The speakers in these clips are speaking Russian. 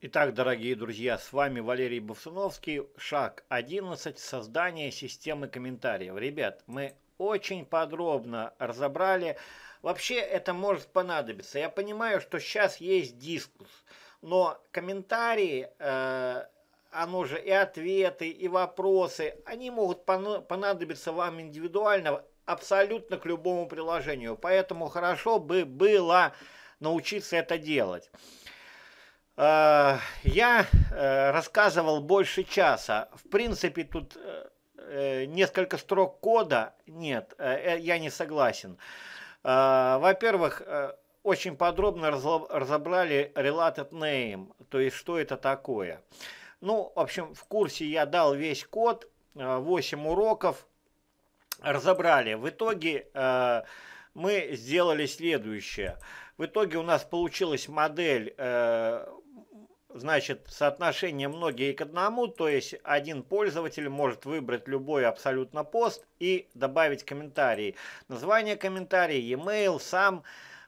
Итак, дорогие друзья, с вами Валерий Бовсуновский, шаг 11, создание системы комментариев. Ребят, мы очень подробно разобрали. Вообще это может понадобиться. Я понимаю, что сейчас есть дискус, но комментарии, э, оно же и ответы, и вопросы, они могут понадобиться вам индивидуально абсолютно к любому приложению. Поэтому хорошо бы было научиться это делать. Э, я э, рассказывал больше часа. В принципе, тут э, несколько строк кода нет, я не согласен. Во-первых, очень подробно разобрали related name, то есть что это такое. Ну, в общем, в курсе я дал весь код, 8 уроков, разобрали. В итоге мы сделали следующее. В итоге у нас получилась модель, э, значит, соотношение многие к одному, то есть один пользователь может выбрать любой абсолютно пост и добавить комментарий. Название комментария, e-mail, сам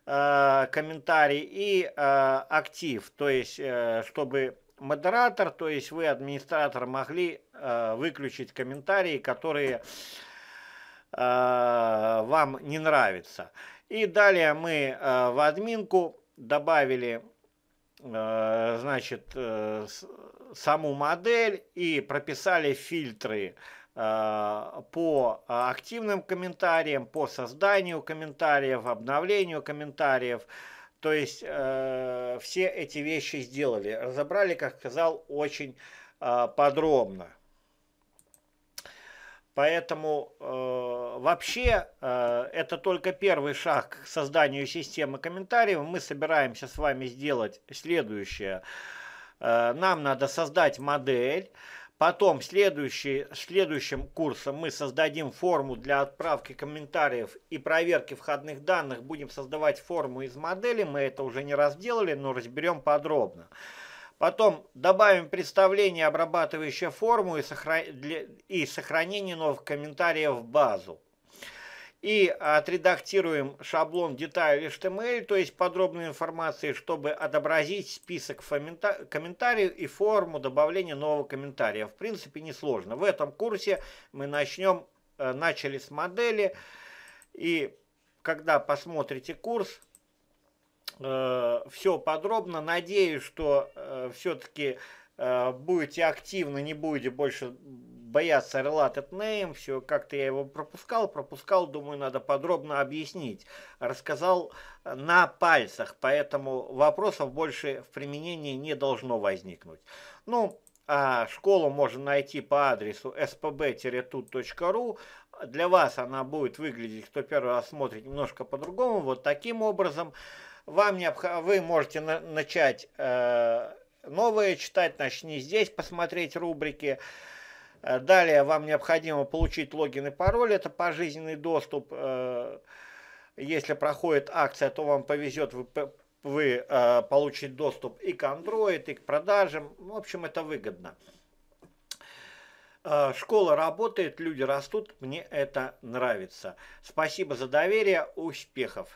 э, комментарий и э, актив, то есть чтобы модератор, то есть вы, администратор, могли выключить комментарии, которые вам не нравится. И далее мы э, в админку добавили э, значит, э, саму модель и прописали фильтры по активным комментариям, по созданию комментариев, обновлению комментариев. То есть э, все эти вещи сделали, разобрали, как сказал, очень э, подробно. Поэтому э, вообще э, это только первый шаг к созданию системы комментариев. Мы собираемся с вами сделать следующее. Э, нам надо создать модель. Потом следующий, следующим курсом мы создадим форму для отправки комментариев и проверки входных данных. Будем создавать форму из модели. Мы это уже не раз делали, но разберем подробно. Потом добавим представление, обрабатывающее форму и, сохра... для... и сохранение новых комментариев в базу. И отредактируем шаблон детали HTML, эм то есть подробной информации, чтобы отобразить список фомента... комментариев и форму добавления нового комментария. В принципе, несложно. В этом курсе мы начнем, э, начали с модели. И когда посмотрите курс, э, все подробно. Надеюсь, что э, все-таки э, будете активно, не будете больше бояться Related Name. Все, как-то я его пропускал, пропускал, думаю, надо подробно объяснить. Рассказал э, на пальцах, поэтому вопросов больше в применении не должно возникнуть. Ну, а школу можно найти по адресу spb-tut.ru. Для вас она будет выглядеть, кто первый раз смотрит, немножко по-другому. Вот таким образом вам необходимо, вы можете на, начать э, новые читать, начни здесь посмотреть рубрики. Э, далее вам необходимо получить логин и пароль, это пожизненный доступ. Э, если проходит акция, то вам повезет, вы, вы э, получите доступ и к Android, и к продажам. В общем, это выгодно. Э, школа работает, люди растут, мне это нравится. Спасибо за доверие, успехов!